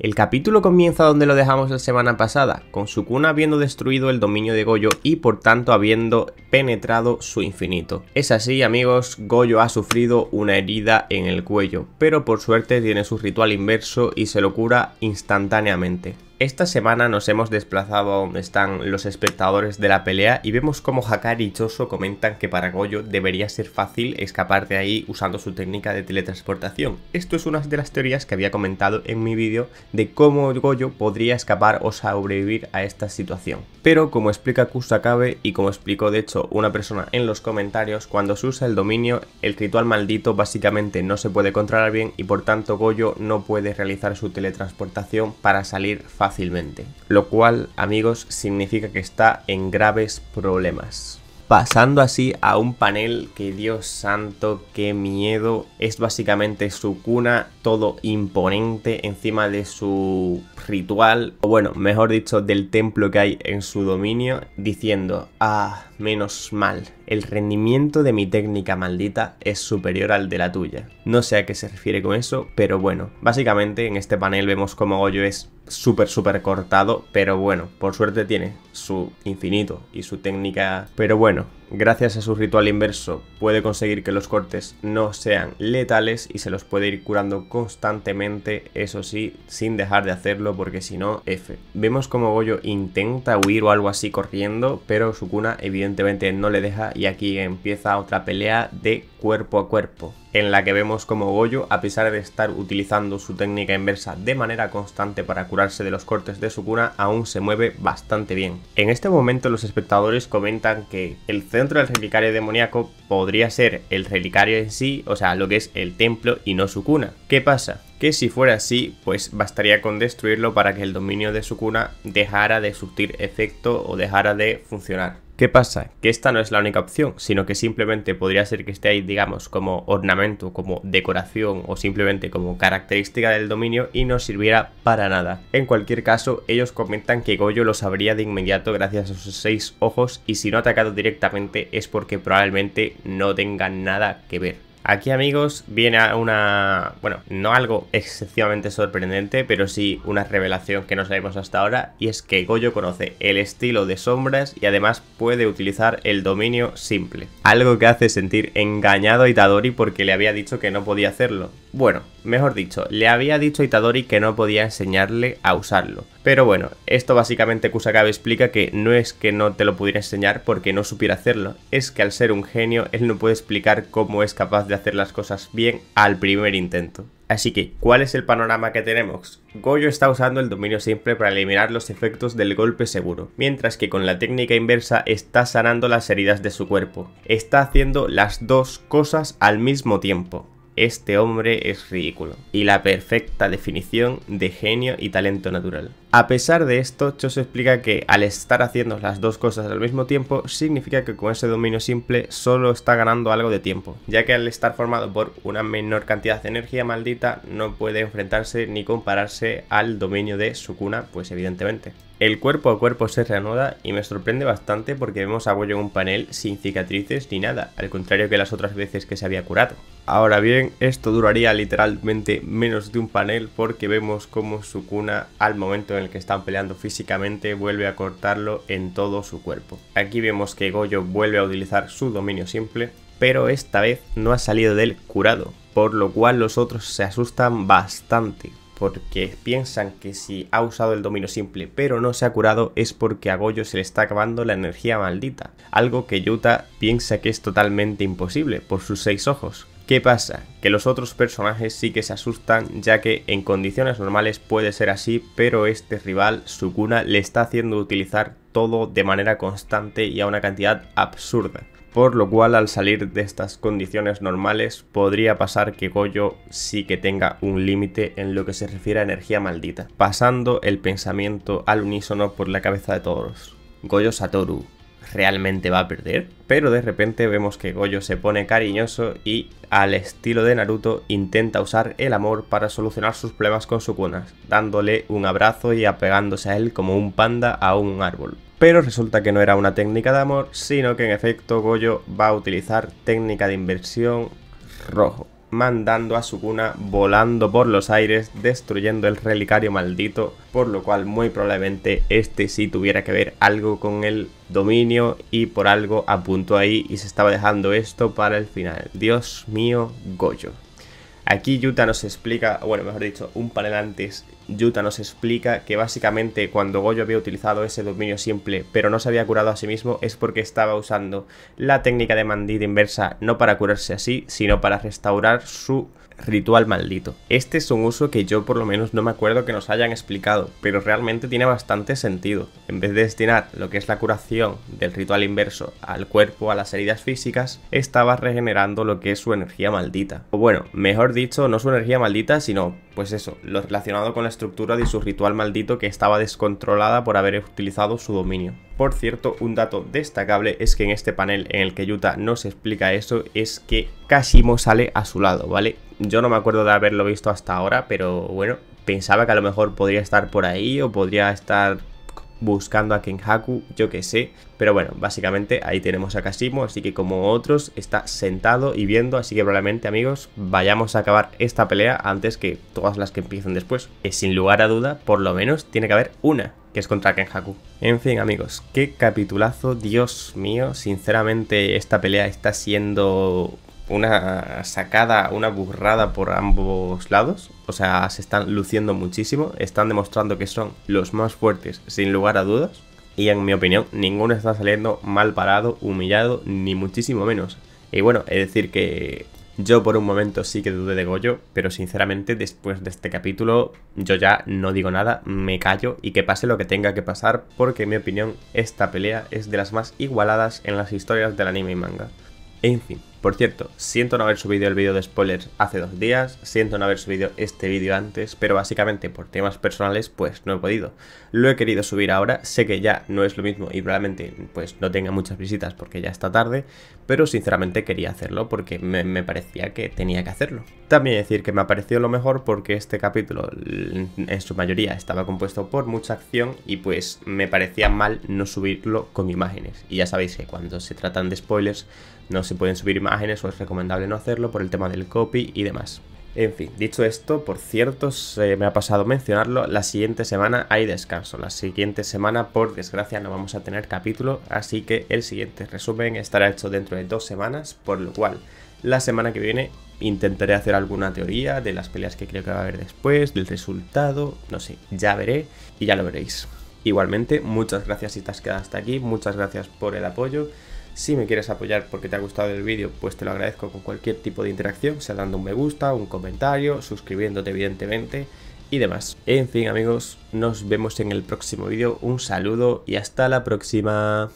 El capítulo comienza donde lo dejamos la semana pasada, con Sukuna habiendo destruido el dominio de Goyo y por tanto habiendo penetrado su infinito. Es así amigos, Goyo ha sufrido una herida en el cuello, pero por suerte tiene su ritual inverso y se lo cura instantáneamente. Esta semana nos hemos desplazado a donde están los espectadores de la pelea y vemos como Hakari y Choso comentan que para Goyo debería ser fácil escapar de ahí usando su técnica de teletransportación. Esto es una de las teorías que había comentado en mi vídeo de cómo Goyo podría escapar o sobrevivir a esta situación. Pero como explica Kusakabe y como explicó de hecho una persona en los comentarios, cuando se usa el dominio, el ritual maldito básicamente no se puede controlar bien y por tanto Goyo no puede realizar su teletransportación para salir fácilmente fácilmente, lo cual, amigos, significa que está en graves problemas. Pasando así a un panel que Dios santo, qué miedo, es básicamente su cuna, todo imponente encima de su ritual, o bueno, mejor dicho, del templo que hay en su dominio, diciendo, ah, menos mal, el rendimiento de mi técnica maldita es superior al de la tuya. No sé a qué se refiere con eso, pero bueno, básicamente en este panel vemos cómo Goyo es súper, súper cortado, pero bueno, por suerte tiene su infinito y su técnica, pero bueno, Gracias a su ritual inverso puede conseguir que los cortes no sean letales y se los puede ir curando constantemente, eso sí, sin dejar de hacerlo porque si no, F. Vemos como Goyo intenta huir o algo así corriendo, pero Sukuna evidentemente no le deja y aquí empieza otra pelea de cuerpo a cuerpo en la que vemos como Goyo, a pesar de estar utilizando su técnica inversa de manera constante para curarse de los cortes de Sukuna, aún se mueve bastante bien. En este momento los espectadores comentan que el centro dentro del relicario demoníaco podría ser el relicario en sí, o sea, lo que es el templo y no su cuna. ¿Qué pasa? Que si fuera así, pues bastaría con destruirlo para que el dominio de su cuna dejara de surtir efecto o dejara de funcionar. ¿Qué pasa? Que esta no es la única opción, sino que simplemente podría ser que esté ahí, digamos, como ornamento, como decoración o simplemente como característica del dominio y no sirviera para nada. En cualquier caso, ellos comentan que Goyo lo sabría de inmediato gracias a sus seis ojos y si no ha atacado directamente es porque probablemente no tengan nada que ver. Aquí amigos viene una, bueno, no algo excesivamente sorprendente, pero sí una revelación que no sabemos hasta ahora y es que Goyo conoce el estilo de sombras y además puede utilizar el dominio simple, algo que hace sentir engañado a Itadori porque le había dicho que no podía hacerlo. Bueno, Mejor dicho, le había dicho a Itadori que no podía enseñarle a usarlo. Pero bueno, esto básicamente Kusakabe explica que no es que no te lo pudiera enseñar porque no supiera hacerlo, es que al ser un genio él no puede explicar cómo es capaz de hacer las cosas bien al primer intento. Así que, ¿cuál es el panorama que tenemos? Goyo está usando el dominio simple para eliminar los efectos del golpe seguro, mientras que con la técnica inversa está sanando las heridas de su cuerpo. Está haciendo las dos cosas al mismo tiempo. Este hombre es ridículo y la perfecta definición de genio y talento natural. A pesar de esto, Chos explica que al estar haciendo las dos cosas al mismo tiempo, significa que con ese dominio simple solo está ganando algo de tiempo, ya que al estar formado por una menor cantidad de energía maldita, no puede enfrentarse ni compararse al dominio de Sukuna, pues evidentemente. El cuerpo a cuerpo se reanuda y me sorprende bastante porque vemos a Goyo en un panel sin cicatrices ni nada, al contrario que las otras veces que se había curado. Ahora bien, esto duraría literalmente menos de un panel porque vemos como cuna, al momento en el que están peleando físicamente vuelve a cortarlo en todo su cuerpo. Aquí vemos que Goyo vuelve a utilizar su dominio simple, pero esta vez no ha salido del curado, por lo cual los otros se asustan bastante, porque piensan que si ha usado el dominio simple pero no se ha curado es porque a Goyo se le está acabando la energía maldita, algo que Yuta piensa que es totalmente imposible por sus seis ojos. ¿Qué pasa? Que los otros personajes sí que se asustan ya que en condiciones normales puede ser así, pero este rival, Sukuna, le está haciendo utilizar todo de manera constante y a una cantidad absurda por lo cual al salir de estas condiciones normales podría pasar que Goyo sí que tenga un límite en lo que se refiere a energía maldita, pasando el pensamiento al unísono por la cabeza de todos. Goyo Satoru, ¿realmente va a perder? Pero de repente vemos que Goyo se pone cariñoso y, al estilo de Naruto, intenta usar el amor para solucionar sus problemas con su cuna, dándole un abrazo y apegándose a él como un panda a un árbol. Pero resulta que no era una técnica de amor, sino que en efecto Goyo va a utilizar técnica de inversión rojo, mandando a su cuna volando por los aires, destruyendo el relicario maldito, por lo cual muy probablemente este sí tuviera que ver algo con el dominio y por algo apuntó ahí y se estaba dejando esto para el final. Dios mío, Goyo. Aquí Yuta nos explica, bueno, mejor dicho, un de antes Yuta nos explica que básicamente cuando Goyo había utilizado ese dominio simple pero no se había curado a sí mismo es porque estaba usando la técnica de mandíbula inversa no para curarse así, sino para restaurar su Ritual maldito. Este es un uso que yo por lo menos no me acuerdo que nos hayan explicado, pero realmente tiene bastante sentido. En vez de destinar lo que es la curación del ritual inverso al cuerpo, a las heridas físicas, estaba regenerando lo que es su energía maldita. O bueno, mejor dicho, no su energía maldita, sino, pues eso, lo relacionado con la estructura de su ritual maldito que estaba descontrolada por haber utilizado su dominio. Por cierto, un dato destacable es que en este panel en el que Yuta nos explica eso es que Kashimo sale a su lado, ¿vale? Yo no me acuerdo de haberlo visto hasta ahora, pero bueno, pensaba que a lo mejor podría estar por ahí o podría estar buscando a Kenhaku, yo que sé. Pero bueno, básicamente ahí tenemos a Kashimo, así que como otros está sentado y viendo, así que probablemente amigos vayamos a acabar esta pelea antes que todas las que empiecen después. Que sin lugar a duda, por lo menos tiene que haber una que es contra Kenjaku. En fin, amigos, qué capitulazo, Dios mío, sinceramente esta pelea está siendo una sacada, una burrada por ambos lados. O sea, se están luciendo muchísimo, están demostrando que son los más fuertes, sin lugar a dudas. Y en mi opinión, ninguno está saliendo mal parado, humillado, ni muchísimo menos. Y bueno, es decir que yo por un momento sí que dudé de Goyo, pero sinceramente después de este capítulo yo ya no digo nada, me callo y que pase lo que tenga que pasar porque en mi opinión esta pelea es de las más igualadas en las historias del anime y manga. En fin, por cierto, siento no haber subido el vídeo de spoilers hace dos días, siento no haber subido este vídeo antes, pero básicamente por temas personales pues no he podido. Lo he querido subir ahora, sé que ya no es lo mismo y probablemente pues no tenga muchas visitas porque ya está tarde, pero sinceramente quería hacerlo porque me, parecía que tenía que hacerlo. También decir que me ha parecido lo mejor porque este capítulo en su mayoría estaba compuesto por mucha acción y pues me parecía mal no subirlo con imágenes. Y ya sabéis que cuando se tratan de spoilers no se pueden subir imágenes o es recomendable no hacerlo por el tema del copy y demás. En fin, dicho esto, por cierto, se me ha pasado mencionarlo, la siguiente semana hay descanso. La siguiente semana, por desgracia, no vamos a tener capítulo, así que el siguiente resumen estará hecho dentro de dos semanas, por lo cual la semana que viene intentaré hacer alguna teoría de las peleas que creo que va a haber después, del resultado, no sé, ya veré y ya lo veréis. Igualmente, muchas gracias si te has quedado hasta aquí, muchas gracias por el apoyo. Si me quieres apoyar porque te ha gustado el vídeo, pues te lo agradezco con cualquier tipo de interacción, sea dando un me gusta, un comentario, suscribiéndote evidentemente y demás. En fin amigos, nos vemos en el próximo vídeo, un saludo y hasta la próxima.